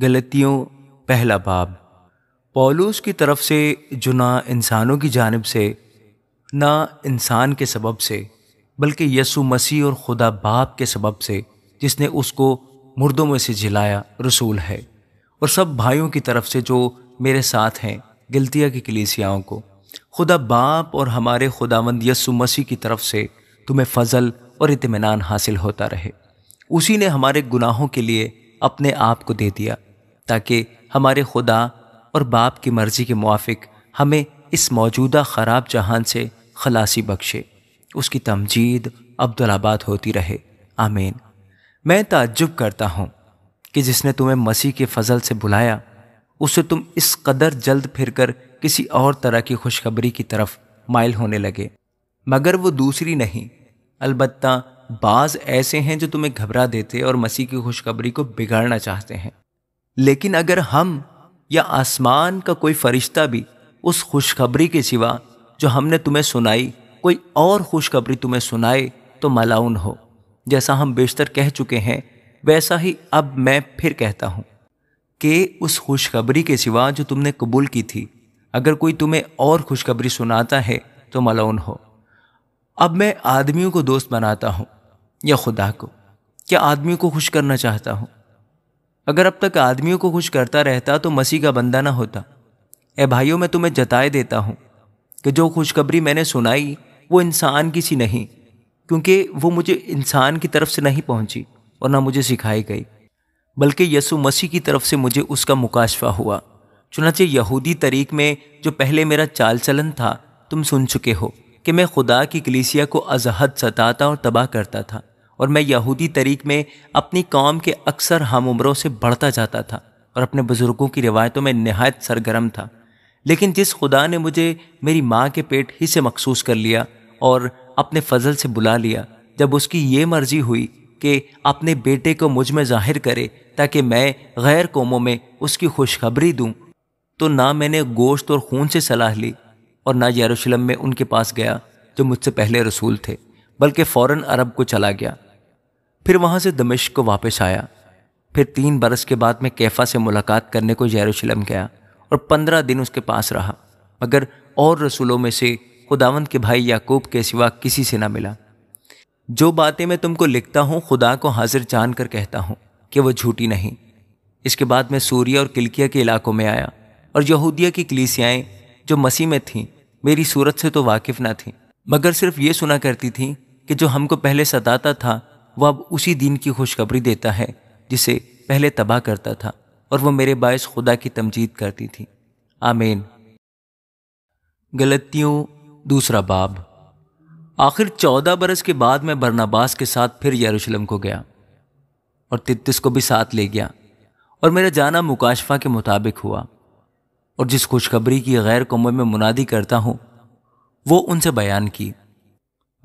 गलतियों पहला बाब पौलूस की तरफ से जो ना इंसानों की जानब से ना इंसान के सबब से बल्कि यसु मसीह और खुदा बाप के सबब से जिसने उसको मुर्दों में से जिलाया रसूल है और सब भाइयों की तरफ से जो मेरे साथ हैं गलतिया की कलीसियाओं को खुदा बाप और हमारे खुदावंद यसु मसीह की तरफ से तुम्हें फजल और इतमान हासिल होता रहे उसी ने हमारे गुनाहों के लिए अपने आप को दे दिया ताकि हमारे खुदा और बाप की मर्ज़ी के मुआफिक हमें इस मौजूदा ख़राब जहान से खलासी बख्शे उसकी तमजीद अब्दुलाबाद होती रहे आमीन मैं ताज्जुब करता हूँ कि जिसने तुम्हें मसीह के फजल से बुलाया उसे तुम इस कदर जल्द फिरकर किसी और तरह की खुशखबरी की तरफ माइल होने लगे मगर वो दूसरी नहीं अलबत्ता बाज ऐसे हैं जो तुम्हें घबरा देते और मसीह की खुशखबरी को बिगाड़ना चाहते हैं लेकिन अगर हम या आसमान का कोई फरिश्ता भी उस खुशखबरी के सिवा जो हमने तुम्हें सुनाई कोई और खुशखबरी तुम्हें सुनाए तो मलाउन हो जैसा हम बेशतर कह चुके हैं वैसा ही अब मैं फिर कहता हूँ कि उस खुशखबरी के सिवा जो तुमने कबूल की थी अगर कोई तुम्हें और खुशखबरी सुनाता है तो मलाउन हो अब मैं आदमियों को दोस्त बनाता हूँ या खुदा को क्या आदमी को खुश करना चाहता हूँ अगर अब तक आदमियों को खुश करता रहता तो मसीह का बंदा ना होता ए भाइयों मैं तुम्हें जताए देता हूँ कि जो खुशखबरी मैंने सुनाई वो इंसान की सी नहीं क्योंकि वो मुझे इंसान की तरफ से नहीं पहुँची और ना मुझे सिखाई गई बल्कि यसु मसीह की तरफ से मुझे उसका मुकाशफा हुआ चुनाचे यहूदी तरीक में जो पहले मेरा चाल चलन था तुम सुन चुके हो कि मैं खुदा की कलीसिया को अजहद सताता और तबाह करता था और मैं यहूदी तरीक में अपनी कौम के अक्सर हम उम्रों से बढ़ता जाता था और अपने बुज़ुर्गों की रिवायतों में नहायत सरगर्म था लेकिन जिस खुदा ने मुझे मेरी माँ के पेट ही से मखसूस कर लिया और अपने फजल से बुला लिया जब उसकी ये मर्जी हुई कि अपने बेटे को मुझ में जाहिर करे ताकि मैं गैर कौमों में उसकी खुशखबरी दूँ तो ना मैंने गोश्त और खून से सलाह ली और ना यरूशलेम में उनके पास गया जो मुझसे पहले रसूल थे बल्कि फ़ौर अरब को चला गया फिर वहाँ से दमिश्क को वापस आया फिर तीन बरस के बाद मैं कैफ़ा से मुलाकात करने को यरूशलेम गया और पंद्रह दिन उसके पास रहा मगर और रसूलों में से खुदावंत के भाई याकूब के सिवा किसी से ना मिला जो बातें मैं तुमको लिखता हूँ खुदा को हाजिर जान कर कहता हूँ कि वह झूठी नहीं इसके बाद मैं सूर्य और किलकिया के इलाकों में आया और यहूदिया की कलीसियाएँ जो मसीह में थीं मेरी सूरत से तो वाकिफ़ ना थीं मगर सिर्फ ये सुना करती थीं कि जो हमको पहले सताता था वह अब उसी दिन की खुशखबरी देता है जिसे पहले तबाह करता था और वह मेरे बायस खुदा की तमजीद करती थी आमेन गलतियों दूसरा बाब आखिर चौदह बरस के बाद मैं बरनाबास के साथ फिर यरूशलेम को गया और तितिस को भी साथ ले गया और मेरा जाना मुकाशफा के मुताबिक हुआ और जिस खुशखबरी की गैर कौम में मुनादी करता हूँ वो उनसे बयान की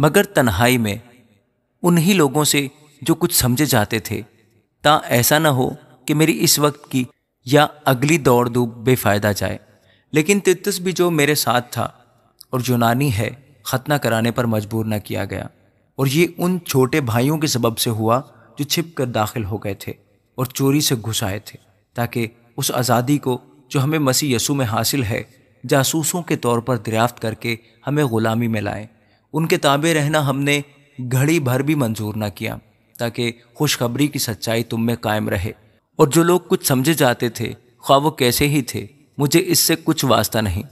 मगर तन्हाई में उन्हीं लोगों से जो कुछ समझे जाते थे ता ऐसा ना हो कि मेरी इस वक्त की या अगली दौड़ धूप बेफायदा जाए लेकिन तितस भी जो मेरे साथ था और नानी है ख़तना कराने पर मजबूर न किया गया और ये उन छोटे भाइयों के सबब से हुआ जो छिप कर दाखिल हो गए थे और चोरी से घुस आए थे ताकि उस आज़ादी को जो हमें मसीह यसु में हासिल है जासूसों के तौर पर दरियाफ्त करके हमें ग़ुलामी में लाएं उनके ताबे रहना हमने घड़ी भर भी मंजूर ना किया ताकि खुशखबरी की सच्चाई तुम में कायम रहे और जो लोग कुछ समझे जाते थे ख्वा वो कैसे ही थे मुझे इससे कुछ वास्ता नहीं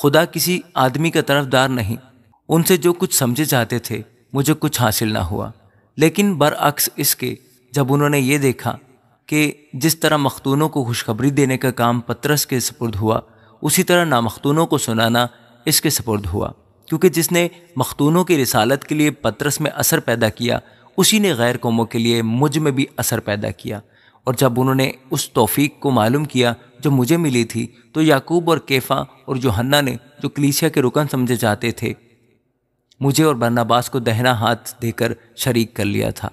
खुदा किसी आदमी का तरफदार नहीं उनसे जो कुछ समझे जाते थे मुझे कुछ हासिल ना हुआ लेकिन बरअक्स इसके जब उन्होंने ये देखा कि जिस तरह मखतूनों को खुशखबरी देने का काम पत्रस के सपुर्द हुआ उसी तरह नामखतूनों को सुनाना इसके सपुर्द हुआ क्योंकि जिसने मखतूनों की रिसालत के लिए पत्रस में असर पैदा किया उसी ने गैर कौमों के लिए मुझ में भी असर पैदा किया और जब उन्होंने उस तोफ़ी को मालूम किया जो मुझे मिली थी तो याकूब और केफ़ा और जोहन्ना ने जो क्लीसिया के रुकन समझे जाते थे मुझे और बरनाबास को दहना हाथ देकर शरीक कर लिया था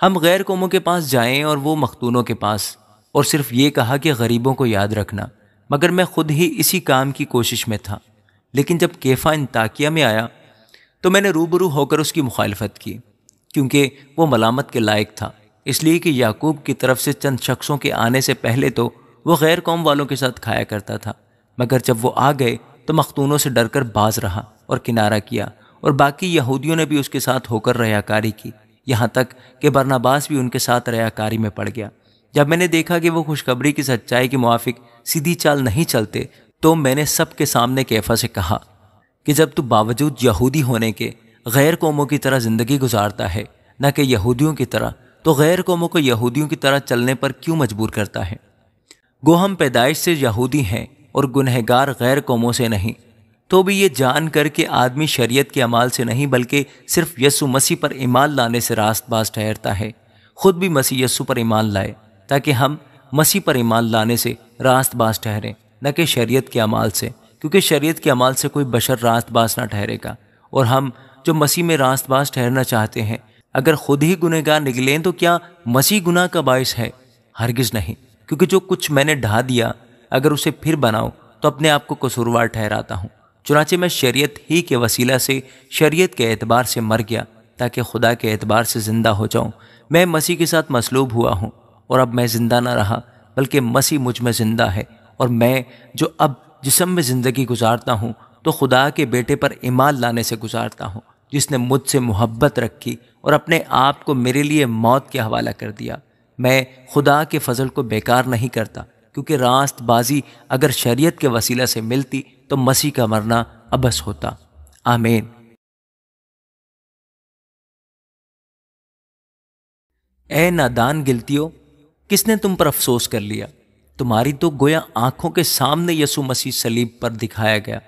हम गैर कौमों के पास जाएं और वो मखतूनों के पास और सिर्फ ये कहा कि गरीबों को याद रखना मगर मैं खुद ही इसी काम की कोशिश में था लेकिन जब कैफा इंताकिया में आया तो मैंने रूबरू होकर उसकी मुखालफत की क्योंकि वो मलामत के लायक था इसलिए कि याकूब की तरफ से चंद शख्सों के आने से पहले तो वह गैर कौम वालों के साथ खाया करता था मगर जब वो आ गए तो मखतूनों से डरकर बाज रहा और किनारा किया और बाकी यहूदियों ने भी उसके साथ होकर रयाकारी की यहाँ तक कि बरनाबास भी उनके साथ रयाकारी में पड़ गया जब मैंने देखा कि वो खुशखबरी की सच्चाई के मुआफिक सीधी चाल नहीं चलते तो मैंने सब के सामने कैफा से कहा कि जब तू बावजूद यहूदी होने के गैर कौमों की तरह ज़िंदगी गुजारता है न कि यहूदियों की तरह तो गैर कौमों को यहूदियों की तरह चलने पर क्यों मजबूर करता है गो हम पैदाइश से यहूदी हैं और गुनहगार गैर कौमों से नहीं तो भी ये जान कर के आदमी शरीयत के अमाल से नहीं बल्कि सिर्फ यसु मसीह पर ईमान लाने से रास्त बाज ठहरता है खुद भी मसीह यसु पर ईमान लाए ताकि हम मसीह पर ईमान लाने से रास्त बाज ठहरें न कि शरीयत के अमाल से क्योंकि शरीयत के अमाल से कोई बशर बास ना ठहरेगा और हम जो मसीह में बास ठहरना चाहते हैं अगर खुद ही गुनहगार निकलें तो क्या मसीह गुनाह का बायस है हरगिज़ नहीं क्योंकि जो कुछ मैंने ढा दिया अगर उसे फिर बनाओ तो अपने आप को कसूरवार ठहराता हूँ चुनाचे मैं शरीयत ही के वसीला से शरीयत के एतबार से मर गया ताकि खुदा के एतबार से ज़िंदा हो जाऊँ मैं मसीह के साथ मसलूब हुआ हूँ और अब मैं ज़िंदा ना रहा बल्कि मसीह मुझ में ज़िंदा है और मैं जो अब जिसम में ज़िंदगी गुजारता हूँ तो खुदा के बेटे पर ईमान लाने से गुजारता हूँ जिसने मुझसे मोहब्बत रखी और अपने आप को मेरे लिए मौत के हवाला कर दिया मैं खुदा के फजल को बेकार नहीं करता क्योंकि रास्त बाजी अगर शरीयत के वसीला से मिलती तो मसीह का मरना अबस होता आमीन ए नादान गिलतियों किसने तुम पर अफसोस कर लिया तुम्हारी तो गोया आंखों के सामने यसु मसीह सलीब पर दिखाया गया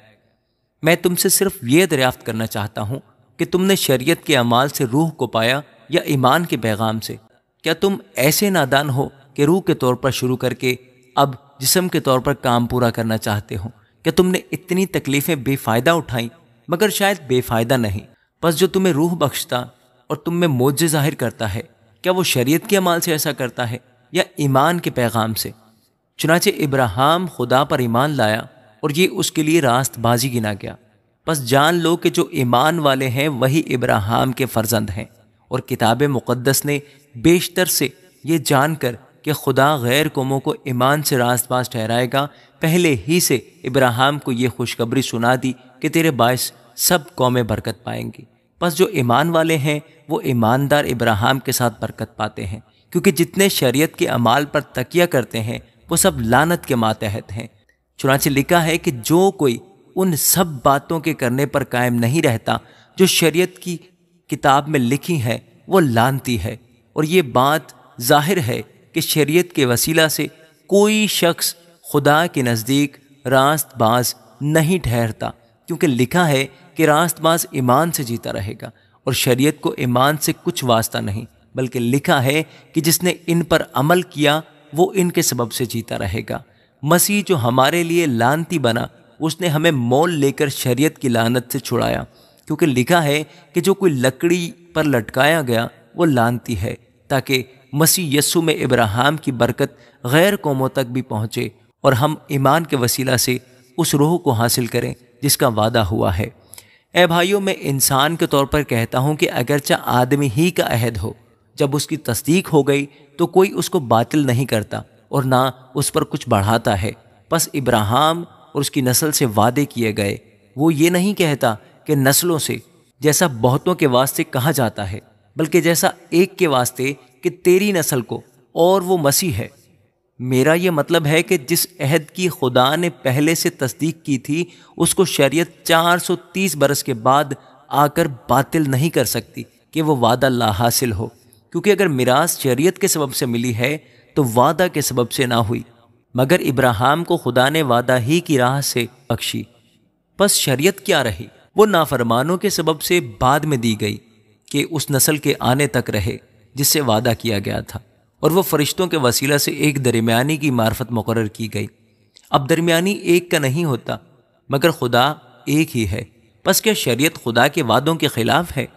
मैं तुमसे सिर्फ ये दरियाफ्त करना चाहता हूं कि तुमने शरीयत के अमाल से रूह को पाया या ईमान के पैगाम से क्या तुम ऐसे नादान हो कि रूह के तौर पर शुरू करके अब जिसम के तौर पर काम पूरा करना चाहते हो क्या तुमने इतनी तकलीफ़ें बेफ़ायदा उठाई मगर शायद बेफ़ायदा नहीं बस जो तुम्हें रूह बख्शता और तुम में मोजे जाहिर करता है क्या वो शरीयत के अमाल से ऐसा करता है या ईमान के पैगाम से चुनाचे इब्राहम खुदा पर ईमान लाया और ये उसके लिए रास्तबाजी गिना गया बस जान लो कि जो ईमान वाले हैं वही इब्राहम के फ़र्जंद हैं और किताब मुक़दस ने बेशतर से ये जान कर कि खुदा गैर कौमों को ईमान से रास्तबाज ठहराएगा पहले ही से इब्राहम को ये खुशखबरी सुना दी कि तेरे बायस सब कौमें बरकत पाएंगी बस जो ईमान वाले हैं वो ईमानदार इब्राहम के साथ बरकत पाते हैं क्योंकि जितने शरीयत के अमाल पर तकिया करते हैं वो सब लानत के मातहत हैं चुनाचे लिखा है कि जो कोई उन सब बातों के करने पर कायम नहीं रहता जो शरीयत की किताब में लिखी है वो लानती है और ये बात जाहिर है कि शरीयत के वसीला से कोई शख्स खुदा के नज़दीक रास्त बाज नहीं ठहरता क्योंकि लिखा है कि रास्त बाज ईमान से जीता रहेगा और शरीयत को ईमान से कुछ वास्ता नहीं बल्कि लिखा है कि जिसने इन पर अमल किया वो इनके सबब से जीता रहेगा मसीह जो हमारे लिए लानती बना उसने हमें मोल लेकर शरीयत की लानत से छुड़ाया क्योंकि लिखा है कि जो कोई लकड़ी पर लटकाया गया वो लानती है ताकि मसीह यस्सु में इब्राहिम की बरकत गैर कौमों तक भी पहुँचे और हम ईमान के वसीला से उस रूह को हासिल करें जिसका वादा हुआ है ए भाइयों मैं इंसान के तौर पर कहता हूँ कि अगरचा आदमी ही का अहद हो जब उसकी तस्दीक हो गई तो कोई उसको बातिल नहीं करता और ना उस पर कुछ बढ़ाता है बस इब्राहम और उसकी नस्ल से वादे किए गए वो ये नहीं कहता कि नस्लों से जैसा बहुतों के वास्ते कहा जाता है बल्कि जैसा एक के वास्ते कि तेरी नस्ल को और वो मसीह है मेरा ये मतलब है कि जिस अहद की खुदा ने पहले से तस्दीक की थी उसको शरीयत 430 बरस के बाद आकर बातिल नहीं कर सकती कि वो वादा ला हासिल हो क्योंकि अगर मिरास शरीयत के सबब से मिली है तो वादा के सबब से ना हुई मगर इब्राहिम को खुदा ने वादा ही की राह से बख्शी बस शरीयत क्या रही वो नाफरमानों के सबब से बाद में दी गई कि उस नस्ल के आने तक रहे जिससे वादा किया गया था और वह फरिश्तों के वसीला से एक दरमियानी की मार्फत मुकर की गई अब दरमियानी एक का नहीं होता मगर खुदा एक ही है बस क्या शरीयत खुदा के वादों के ख़िलाफ़ है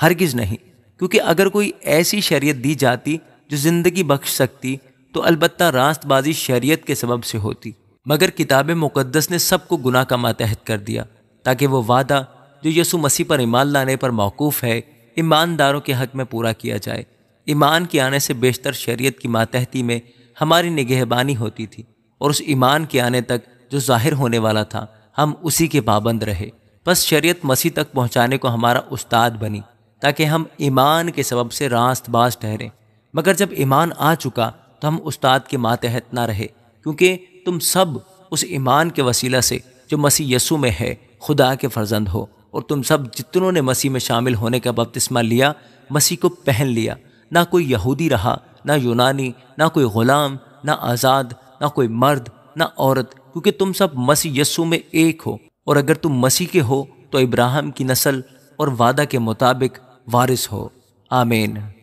हरगिज़ नहीं क्योंकि अगर कोई ऐसी शरीयत दी जाती जो ज़िंदगी बख्श सकती तो अलबत् रास्तबाजी शरीयत के सबब से होती मगर किताब मुक़दस ने सबको गुनाह का मातहत कर दिया ताकि वो वादा जो यसु मसीह पर ईमान लाने पर मौकूफ़ है ईमानदारों के हक में पूरा किया जाए ईमान के आने से बेशतर शरीयत की मातहती में हमारी निगहबानी होती थी और उस ईमान के आने तक जो जाहिर होने वाला था हम उसी के पाबंद रहे बस शरीयत मसीह तक पहुँचाने को हमारा उस्ताद बनी ताकि हम ईमान के सबब से रास्त बाज ठहरें मगर जब ईमान आ चुका तो हम उस्ताद के मातहत ना रहे क्योंकि तुम सब उस ईमान के वसीला से जो मसीह यसु में है खुदा के फर्जंद हो और तुम सब जितनों ने मसीह में शामिल होने का बपतिस्मा लिया मसीह को पहन लिया ना कोई यहूदी रहा ना यूनानी ना कोई ग़ुलाम ना आज़ाद ना कोई मर्द ना औरत क्योंकि तुम सब मसीह यस्सु में एक हो और अगर तुम मसीह के हो तो इब्राहिम की नस्ल और वादा के मुताबिक वारिस हो आमीन